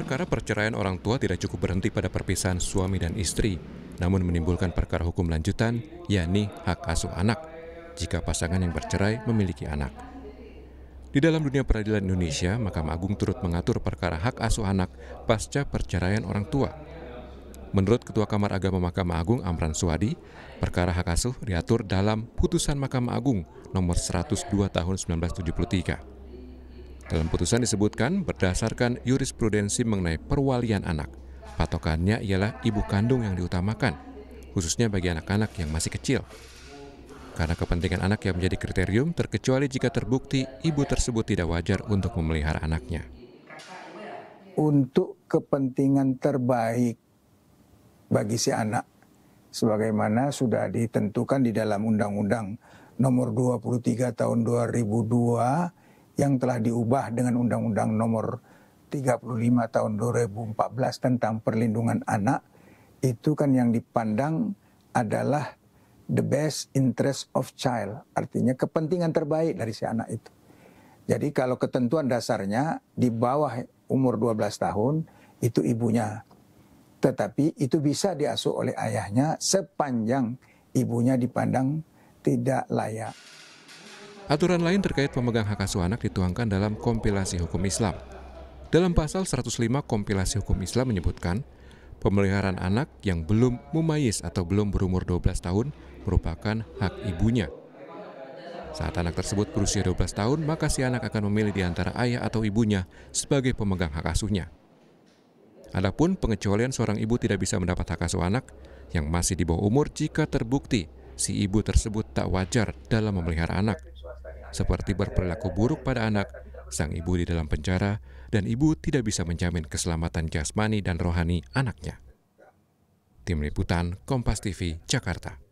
Perkara perceraian orang tua tidak cukup berhenti pada perpisahan suami dan istri, namun menimbulkan perkara hukum lanjutan, yakni hak asuh anak, jika pasangan yang bercerai memiliki anak. Di dalam dunia peradilan Indonesia, Mahkamah Agung turut mengatur perkara hak asuh anak pasca perceraian orang tua. Menurut Ketua Kamar Agama Mahkamah Agung Amran Suwadi, perkara hak asuh diatur dalam Putusan Mahkamah Agung nomor 102 tahun 1973. Dalam putusan disebutkan berdasarkan jurisprudensi mengenai perwalian anak. Patokannya ialah ibu kandung yang diutamakan, khususnya bagi anak-anak yang masih kecil. Karena kepentingan anak yang menjadi kriterium terkecuali jika terbukti ibu tersebut tidak wajar untuk memelihara anaknya. Untuk kepentingan terbaik bagi si anak, sebagaimana sudah ditentukan di dalam Undang-Undang nomor 23 tahun 2002 yang telah diubah dengan Undang-Undang Nomor 35 Tahun 2014 tentang perlindungan anak itu kan yang dipandang adalah the best interest of child, artinya kepentingan terbaik dari si anak itu. Jadi kalau ketentuan dasarnya di bawah umur 12 tahun itu ibunya. Tetapi itu bisa diasuh oleh ayahnya sepanjang ibunya dipandang tidak layak. Aturan lain terkait pemegang hak asuh anak dituangkan dalam kompilasi hukum Islam. Dalam pasal 105 kompilasi hukum Islam menyebutkan, pemeliharaan anak yang belum mumayis atau belum berumur 12 tahun merupakan hak ibunya. Saat anak tersebut berusia 12 tahun, maka si anak akan memilih di antara ayah atau ibunya sebagai pemegang hak asuhnya. Adapun pengecualian seorang ibu tidak bisa mendapat hak asuh anak yang masih di bawah umur jika terbukti si ibu tersebut tak wajar dalam memelihara anak seperti berperilaku buruk pada anak, sang ibu di dalam penjara, dan ibu tidak bisa menjamin keselamatan jasmani dan rohani anaknya. Tim Liputan Kompas TV, Jakarta.